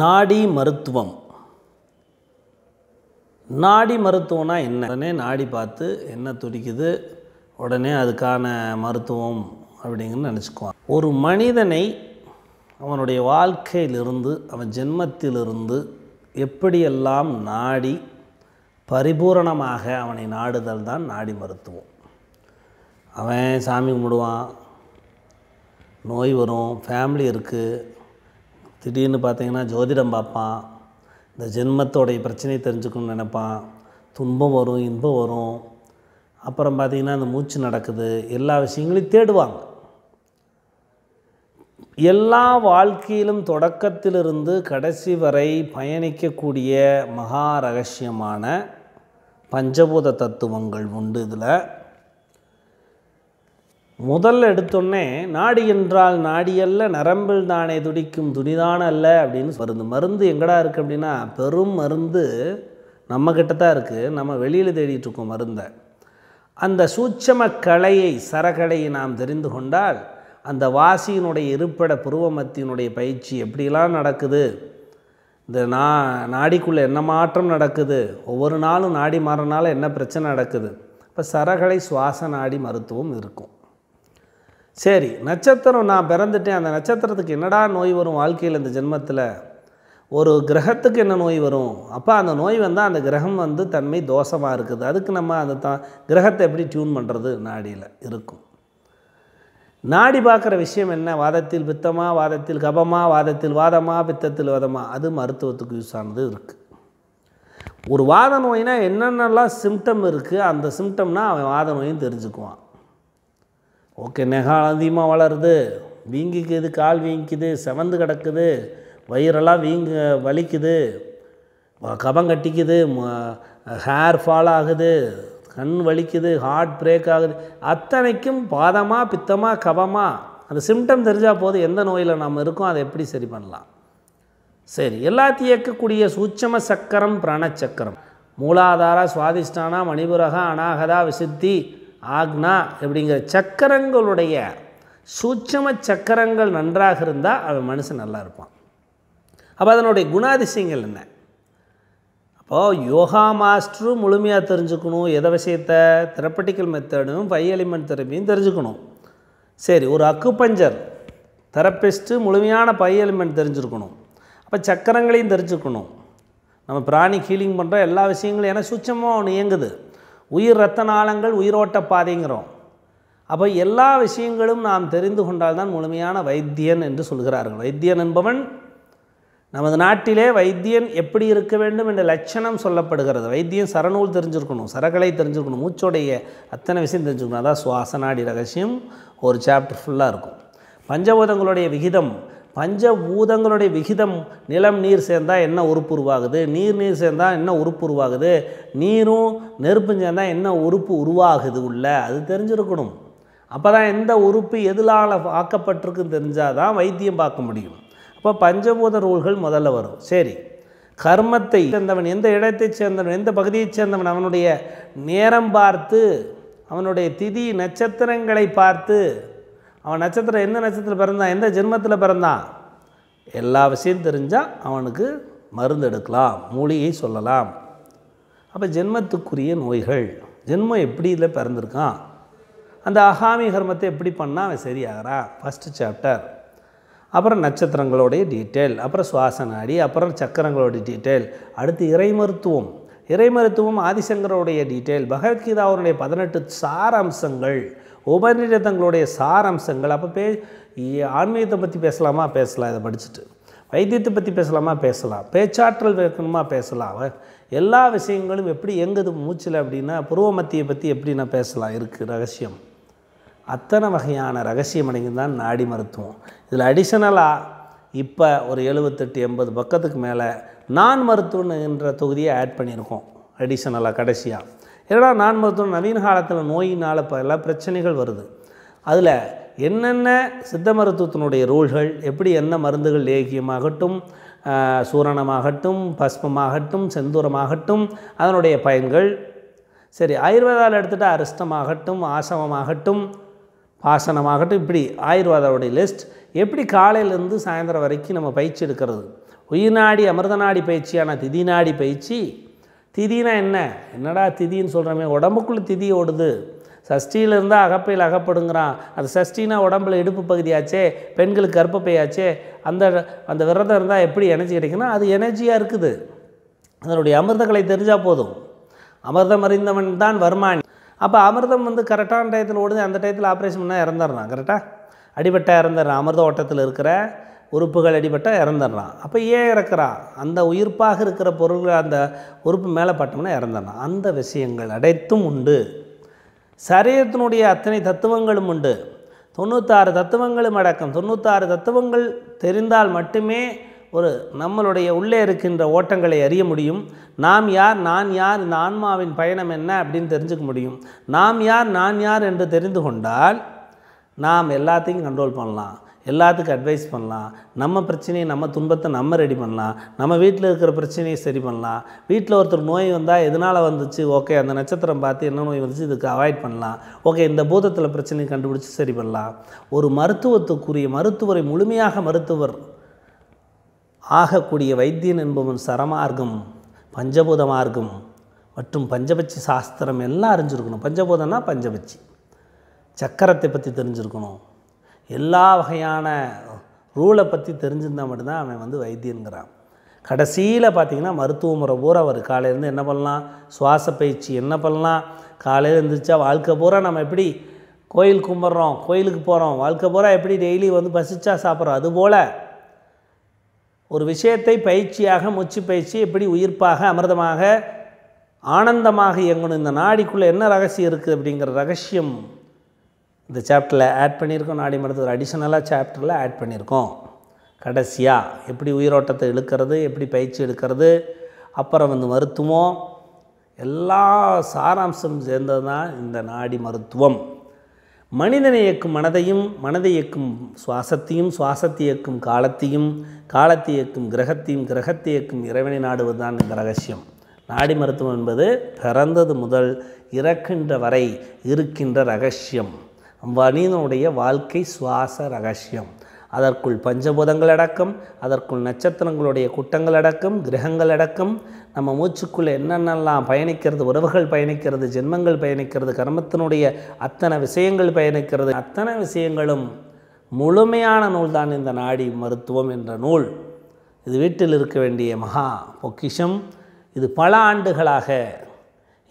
நாடி மருத்துவம் நாடி மருத்துவம்னா என்ன உடனே நாடி பார்த்து என்ன துடிக்குது உடனே அதுக்கான மருத்துவம் அப்படிங்கன்னு நினச்சிக்குவான் ஒரு மனிதனை அவனுடைய வாழ்க்கையிலிருந்து அவன் ஜென்மத்திலிருந்து எப்படியெல்லாம் நாடி பரிபூரணமாக அவனை நாடுதல் தான் நாடி மருத்துவம் அவன் சாமி கும்பிடுவான் நோய் வரும் ஃபேமிலி இருக்குது திடீர்னு பார்த்தீங்கன்னா ஜோதிடம் பார்ப்பான் இந்த ஜென்மத்தோடைய பிரச்சனையை தெரிஞ்சுக்கணும்னு நினைப்பான் துன்பம் வரும் இன்பம் வரும் அப்புறம் பார்த்திங்கன்னா இந்த மூச்சு நடக்குது எல்லா விஷயங்களையும் தேடுவாங்க எல்லா வாழ்க்கையிலும் தொடக்கத்திலிருந்து கடைசி வரை பயணிக்கக்கூடிய மகா ரகசியமான பஞ்சபூத தத்துவங்கள் உண்டு இதில் முதல்ல எடுத்தோடனே நாடி என்றால் நாடியல்ல நரம்பில் தானே துடிக்கும் துணிதான அல்ல அப்படின்னு மருந்து மருந்து எங்கடா இருக்குது அப்படின்னா பெரும் மருந்து நம்மக்கிட்ட தான் இருக்குது நம்ம வெளியில் இருக்கோம் மருந்தை அந்த சூட்சம கலையை சரகலையை நாம் தெரிந்து கொண்டால் அந்த வாசியினுடைய இருப்பிட புருவமத்தினுடைய பயிற்சி எப்படிலாம் நடக்குது இந்த நா நாடிக்குள்ளே என்ன மாற்றம் நடக்குது ஒவ்வொரு நாளும் நாடி மாறினால என்ன பிரச்சனை நடக்குது இப்போ சரகலை சுவாச நாடி மருத்துவம் இருக்கும் சரி நட்சத்திரம் நான் பிறந்துட்டேன் அந்த நட்சத்திரத்துக்கு என்னடா நோய் வரும் வாழ்க்கையில் இந்த ஜென்மத்தில் ஒரு கிரகத்துக்கு என்ன நோய் வரும் அப்போ அந்த நோய் வந்தால் அந்த கிரகம் வந்து தன்மை தோஷமாக இருக்குது அதுக்கு நம்ம அந்த த கிரகத்தை எப்படி டியூன் பண்ணுறது நாடியில் இருக்கும் நாடி பார்க்குற விஷயம் என்ன வாதத்தில் பித்தமா வாதத்தில் கபமா வாதத்தில் வாதமாக பித்தத்தில் வாதமாக அது மருத்துவத்துக்கு யூஸ் ஆனது இருக்குது ஒரு வாத நோயினால் என்னென்னலாம் சிம்டம் இருக்குது அந்த சிம்டம்னால் அவன் வாத நோயும் தெரிஞ்சுக்குவான் ஓகே நெகால் அதிகமாக வளருது வீங்கிக்குது கால் வீங்கிக்குது செவந்து கிடக்குது வயிறெல்லாம் வீங்க வலிக்குது கபம் கட்டிக்குது ஹேர் ஃபால் ஆகுது கண் வலிக்குது ஹார்ட் பிரேக் ஆகுது அத்தனைக்கும் பாதமாக பித்தமாக கபமாக அந்த சிம்டம் தெரிஞ்சால் போது எந்த நோயில் நம்ம இருக்கோம் அதை எப்படி சரி பண்ணலாம் சரி எல்லாத்தையும் இயக்கக்கூடிய சூட்சம சக்கரம் பிராணச்சக்கரம் மூலாதார சுவாதிஷ்டானா மணிபுரகா அனாகதா விசுத்தி ஆக்னா அப்படிங்கிற சக்கரங்களுடைய சூட்சம சக்கரங்கள் நன்றாக இருந்தால் அவன் மனுஷன் நல்லா இருப்பான் அப்போ அதனுடைய குணாதிசயங்கள் என்ன அப்போது யோகா மாஸ்டரும் முழுமையாக தெரிஞ்சுக்கணும் எதை விஷயத்தை தெரப்பட்டிக்கல் மெத்தடும் ஃபைவ் எலிமெண்ட் தெரப்பியும் தெரிஞ்சுக்கணும் சரி ஒரு அக்குப்பஞ்சர் தெரப்பிஸ்ட்டு முழுமையான பை எலிமெண்ட் தெரிஞ்சுருக்கணும் அப்போ சக்கரங்களையும் தெரிஞ்சுக்கணும் நம்ம பிராணி ஹீலிங் பண்ணுற எல்லா விஷயங்களும் ஏன்னா சுச்சமாக ஒன்று இயங்குது உயிர் இரத்த நாளங்கள் உயிரோட்ட பாதைங்கிறோம் அப்போ எல்லா விஷயங்களும் நாம் தெரிந்து கொண்டால்தான் முழுமையான வைத்தியன் என்று சொல்கிறார்கள் வைத்தியன் என்பவன் நமது நாட்டிலே வைத்தியன் எப்படி இருக்க வேண்டும் என்ற லட்சணம் சொல்லப்படுகிறது வைத்தியம் சரநூல் தெரிஞ்சிருக்கணும் சரகலை தெரிஞ்சிருக்கணும் மூச்சோடைய அத்தனை விஷயம் தெரிஞ்சுக்கணும் அதான் சுவாச நாடி ரகசியம் ஒரு சாப்டர் ஃபுல்லாக இருக்கும் பஞ்சபூதங்களுடைய விகிதம் பஞ்சபூதங்களுடைய விகிதம் நிலம் நீர் சேர்ந்தால் என்ன உறுப்பு உருவாகுது நீர் நீர் சேர்ந்தால் என்ன உறுப்பு உருவாகுது நீரும் நெருப்பும் சேர்ந்தால் என்ன உறுப்பு உருவாகுது உள்ள அது தெரிஞ்சிருக்கணும் அப்போ தான் எந்த உறுப்பு எதிலால் ஆக்கப்பட்டிருக்குன்னு தெரிஞ்சால் தான் வைத்தியம் பார்க்க முடியும் அப்போ பஞ்சபூத ரூல்கள் முதல்ல வரும் சரி கர்மத்தை சேர்ந்தவன் எந்த இடத்தைச் சேர்ந்தவன் எந்த பகுதியைச் சேர்ந்தவன் அவனுடைய நேரம் பார்த்து அவனுடைய திதி நட்சத்திரங்களை பார்த்து அவன் நட்சத்திரம் எந்த நட்சத்திரம் பிறந்தான் எந்த ஜென்மத்தில் பிறந்தான் எல்லா விஷயம் தெரிஞ்சால் அவனுக்கு மருந்து எடுக்கலாம் மூலிகை சொல்லலாம் அப்போ ஜென்மத்துக்குரிய நோய்கள் ஜென்மம் எப்படி இதில் பிறந்திருக்கான் அந்த அகாமி கர்மத்தை எப்படி பண்ணால் அவன் சரியாகிறான் ஃபஸ்ட்டு சாப்டர் அப்புறம் நட்சத்திரங்களுடைய டீட்டெயில் அப்புறம் சுவாச நாடி அப்புறம் சக்கரங்களுடைய டீட்டெயில் அடுத்து இறை மருத்துவம் இறை மருத்துவம் ஆதிசங்கரோடைய டீட்டெயில் பகவத்கீதா அவருடைய பதினெட்டு சாரம்சங்கள் உபநிடதங்களுடைய சாரம்சங்கள் அப்போ பே ஆன்மீகத்தை பற்றி பேசலாமா பேசலாம் இதை படிச்சுட்டு வைத்தியத்தை பற்றி பேசலாமா பேசலாம் பேச்சாற்றல் வைக்கணுமா பேசலாம் எல்லா விஷயங்களும் எப்படி எங்குது மூச்சில் அப்படின்னா புருவ மத்தியை பற்றி எப்படி நான் பேசலாம் இருக்குது ரகசியம் அத்தனை வகையான ரகசியம் அடங்கி தான் நாடி மருத்துவம் இதில் அடிஷனலாக இப்போ ஒரு எழுபத்தெட்டு எண்பது பக்கத்துக்கு மேலே நான் மருத்துவம் என்ற தொகுதியை ஆட் பண்ணியிருக்கோம் அடிஷனலாக கடைசியாக ஏன்னா நான் மருத்துவம் நவீன காலத்தில் நோயினால் பல பிரச்சனைகள் வருது அதில் என்னென்ன சித்த மருத்துவத்தினுடைய ரூல்கள் எப்படி என்ன மருந்துகள் ஏகியமாகட்டும் சூரணமாகட்டும் பஸ்மமாகட்டும் செந்தூரமாகட்டும் அதனுடைய பயன்கள் சரி ஆயுர்வேதாவில் எடுத்துகிட்டால் அரிஷ்டமாகட்டும் ஆசமமாகட்டும் பாசனமாகட்டும் இப்படி ஆயுர்வேதாவுடைய லிஸ்ட் எப்படி காலையிலேருந்து சாயந்தரம் வரைக்கும் நம்ம பயிற்சி எடுக்கிறது உயிர்நாடி அமிர்தநாடி பயிற்சியான திதிநாடி பயிற்சி திதினா என்ன என்னடா திதின்னு சொல்கிறோமே உடம்புக்குள்ளே திதி ஓடுது சஷ்டியில் இருந்தால் அகப்பையில் அகப்படுங்கிறான் அந்த சஷ்டினா உடம்புல இடுப்பு பகுதியாச்சே பெண்களுக்கு கர்ப்பப்பையாச்சே அந்த அந்த விரதம் இருந்தால் எப்படி எனர்ஜி கிடைக்குன்னா அது எனர்ஜியாக இருக்குது அதனுடைய அமிர்தங்களை தெரிஞ்சால் போதும் அமிர்தம் அறிந்தவன் தான் வருமானி அப்போ அமிர்தம் வந்து கரெக்டான டயத்தில் ஓடுது அந்த டயத்தில் ஆப்ரேஷன் பண்ணால் இறந்துடுறான் கரெக்டாக அடிபட்டாக இறந்துடுறான் அமிர்த ஓட்டத்தில் இருக்கிற உறுப்புகள் அடிபட்டால் இறந்துடுறான் அப்போ ஏன் இறக்குறான் அந்த உயிர்ப்பாக இருக்கிற பொருள்கள் அந்த உறுப்பு மேலே பட்டோம்னா இறந்துடுறான் அந்த விஷயங்கள் அடைத்தும் உண்டு சரீரத்தினுடைய அத்தனை தத்துவங்களும் உண்டு தொண்ணூத்தாறு தத்துவங்களும் அடக்கம் தொண்ணூத்தாறு தத்துவங்கள் தெரிந்தால் மட்டுமே ஒரு நம்மளுடைய உள்ளே இருக்கின்ற ஓட்டங்களை அறிய முடியும் நாம் யார் நான் யார் இந்த ஆன்மாவின் பயணம் என்ன அப்படின்னு தெரிஞ்சுக்க முடியும் நாம் யார் நான் யார் என்று தெரிந்து கொண்டால் நாம் எல்லாத்தையும் கண்ட்ரோல் பண்ணலாம் எல்லாத்துக்கும் அட்வைஸ் பண்ணலாம் நம்ம பிரச்சனையை நம்ம துன்பத்தை நம்ம ரெடி பண்ணலாம் நம்ம வீட்டில் இருக்கிற பிரச்சனையை சரி பண்ணலாம் வீட்டில் ஒருத்தர் நோய் வந்தால் எதனால் வந்துச்சு ஓகே அந்த நட்சத்திரம் பார்த்து என்ன நோய் வந்துச்சு இதுக்கு அவாய்ட் பண்ணலாம் ஓகே இந்த பூதத்தில் பிரச்சனையை கண்டுபிடிச்சி சரி பண்ணலாம் ஒரு மருத்துவத்துக்குரிய மருத்துவரை முழுமையாக மருத்துவர் ஆகக்கூடிய வைத்தியன் என்பவன் சரமார்க்கம் பஞ்சபூத மார்க்கம் மற்றும் பஞ்சபட்சி சாஸ்திரம் எல்லாம் அறிஞ்சிருக்கணும் பஞ்சபூதம்னா பஞ்சபட்சி சக்கரத்தை பற்றி தெரிஞ்சிருக்கணும் எல்லா வகையான ரூலை பற்றி தெரிஞ்சிருந்தால் மட்டும்தான் அவன் வந்து வைத்தியனுங்கிறான் கடைசியில் பார்த்திங்கன்னா மருத்துவ முறை பூரா அவர் காலையிலேருந்து என்ன பண்ணலாம் சுவாச பயிற்சி என்ன பண்ணலாம் காலையில் இருந்துச்சா வாழ்க்கை பூரா நம்ம எப்படி கோயில் கும்பிட்றோம் கோயிலுக்கு போகிறோம் வாழ்க்கை பூரா எப்படி டெய்லி வந்து பசிச்சா சாப்பிட்றோம் அதுபோல் ஒரு விஷயத்தை பயிற்சியாக மூச்சு பயிற்சி எப்படி உயிர்ப்பாக அமிர்தமாக ஆனந்தமாக இயங்கணும் இந்த நாடிக்குள்ளே என்ன ரகசியம் இருக்குது அப்படிங்கிற ரகசியம் இந்த சாப்டரில் ஆட் பண்ணியிருக்கோம் நாடி மருத்துவர் அடிஷனலாக சாப்டரில் ஆட் பண்ணியிருக்கோம் கடைசியாக எப்படி உயிரோட்டத்தை இழுக்கிறது எப்படி பயிற்சி எடுக்கிறது அப்புறம் வந்து மருத்துவம் எல்லா சாராம்சமும் சேர்ந்தது தான் இந்த நாடி மருத்துவம் மனிதனை இயக்கும் மனதையும் மனதை இயக்கும் சுவாசத்தையும் சுவாசத்தை இயக்கும் காலத்தையும் காலத்தை இயக்கும் கிரகத்தையும் கிரகத்தை இயக்கும் இறைவனை நாடுவது தான் இந்த ரகசியம் நாடி மருத்துவம் என்பது பிறந்தது முதல் இறக்கின்ற வரை இருக்கின்ற ரகசியம் மனிதனுடைய வாழ்க்கை சுவாச ரகசியம் அதற்குள் பஞ்சபூதங்கள் அடக்கம் அதற்குள் நட்சத்திரங்களுடைய கூட்டங்கள் அடக்கம் கிரகங்கள் அடக்கம் நம்ம மூச்சுக்குள்ளே என்னென்னலாம் பயணிக்கிறது உறவுகள் பயணிக்கிறது ஜென்மங்கள் பயணிக்கிறது கர்மத்தினுடைய அத்தனை விஷயங்கள் பயணிக்கிறது அத்தனை விஷயங்களும் முழுமையான நூல்தான் இந்த நாடி மருத்துவம் என்ற நூல் இது வீட்டில் இருக்க வேண்டிய மகா பொக்கிஷம் இது பல ஆண்டுகளாக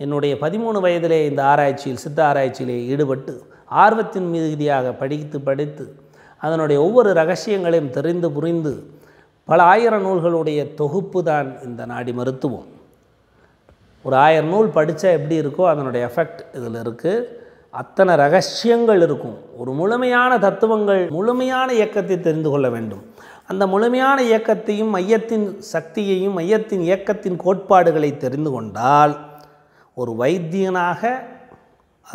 என்னுடைய பதிமூணு வயதிலே இந்த ஆராய்ச்சியில் சித்த ஆராய்ச்சியிலே ஈடுபட்டு ஆர்வத்தின் மீதியாக படித்து படித்து அதனுடைய ஒவ்வொரு ரகசியங்களையும் தெரிந்து புரிந்து பல ஆயிரம் நூல்களுடைய தொகுப்பு தான் இந்த நாடி மருத்துவம் ஒரு ஆயிரம் நூல் படித்தா எப்படி இருக்கோ அதனுடைய எஃபெக்ட் இதில் இருக்குது அத்தனை ரகசியங்கள் இருக்கும் ஒரு முழுமையான தத்துவங்கள் முழுமையான இயக்கத்தை தெரிந்து கொள்ள வேண்டும் அந்த முழுமையான இயக்கத்தையும் மையத்தின் சக்தியையும் மையத்தின் இயக்கத்தின் கோட்பாடுகளை தெரிந்து கொண்டால் ஒரு வைத்தியனாக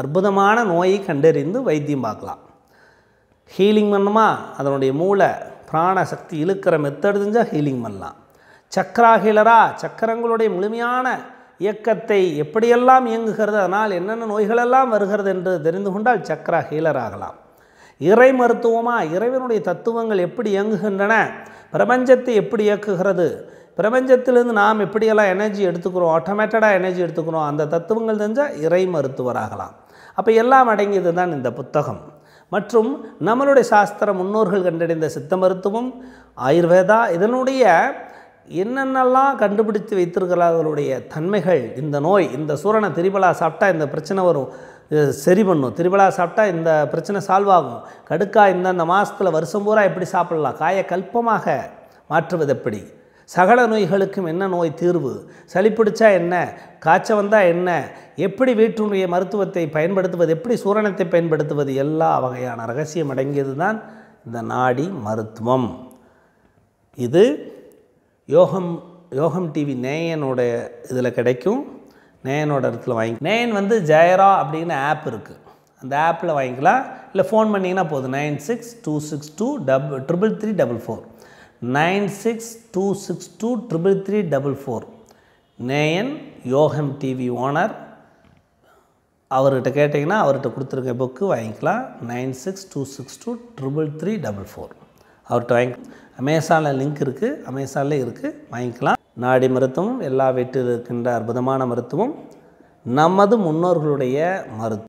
அற்புதமான நோயை கண்டறிந்து வைத்தியம் பார்க்கலாம் ஹீலிங் பண்ணுமா அதனுடைய மூளை பிராண சக்தி இழுக்கிற மெத்தட் ஹீலிங் பண்ணலாம் சக்கரா சக்கரங்களுடைய முழுமையான இயக்கத்தை எப்படியெல்லாம் இயங்குகிறது அதனால் என்னென்ன நோய்களெல்லாம் வருகிறது என்று தெரிந்து கொண்டால் சக்கரா ஹீலர் ஆகலாம் இறை மருத்துவமாக இறைவனுடைய தத்துவங்கள் எப்படி இயங்குகின்றன பிரபஞ்சத்தை எப்படி இயக்குகிறது பிரபஞ்சத்திலிருந்து நாம் எப்படியெல்லாம் எனர்ஜி எடுத்துக்கிறோம் ஆட்டோமேட்டடாக எனர்ஜி எடுத்துக்கிறோம் அந்த தத்துவங்கள் தெரிஞ்சால் இறை மருத்துவராகலாம் அப்போ எல்லாம் அடங்கியது தான் இந்த புத்தகம் மற்றும் நம்மளுடைய சாஸ்திர முன்னோர்கள் கண்டடைந்த சித்த மருத்துவம் ஆயுர்வேதா இதனுடைய என்னென்னலாம் கண்டுபிடித்து வைத்திருக்கிறார்களுடைய தன்மைகள் இந்த நோய் இந்த சூரண திரிபலா சாப்பிட்டா இந்த பிரச்சனை வரும் சரி பண்ணும் திரிபலா சாப்பிட்டா இந்த பிரச்சனை சால்வ் ஆகும் கடுக்கா இந்த மாதத்தில் வருஷம் பூரா எப்படி சாப்பிடலாம் காயக்கல்பமாக கல்பமாக மாற்றுவது எப்படி சகல நோய்களுக்கும் என்ன நோய் தீர்வு சளி பிடிச்சா என்ன காய்ச்சல் வந்தால் என்ன எப்படி வீட்டுடைய மருத்துவத்தை பயன்படுத்துவது எப்படி சூரணத்தை பயன்படுத்துவது எல்லா வகையான ரகசியம் அடங்கியது தான் இந்த நாடி மருத்துவம் இது யோகம் யோகம் டிவி நேயனோட இதில் கிடைக்கும் நேயனோட இடத்துல வாங்கி நேயன் வந்து ஜெயரா அப்படின்னு ஆப் இருக்குது அந்த ஆப்பில் வாங்கிக்கலாம் இல்லை ஃபோன் பண்ணிங்கன்னா போதும் nine six two six two double triple three double four nine six two six two triple three double four நேயன் யோகம் டிவி ஓனர் அவர்கிட்ட கேட்டிங்கன்னா அவர்கிட்ட கொடுத்துருக்க புக்கு வாங்கிக்கலாம் nine six two six two triple three double four அவர்கிட்ட வாங்கி அமேசானில் லிங்க் இருக்குது அமேசானில் இருக்குது வாங்கிக்கலாம் நாடி மருத்துவம் எல்லா வீட்டில் இருக்கின்ற அற்புதமான மருத்துவம் நமது முன்னோர்களுடைய மருத்துவம்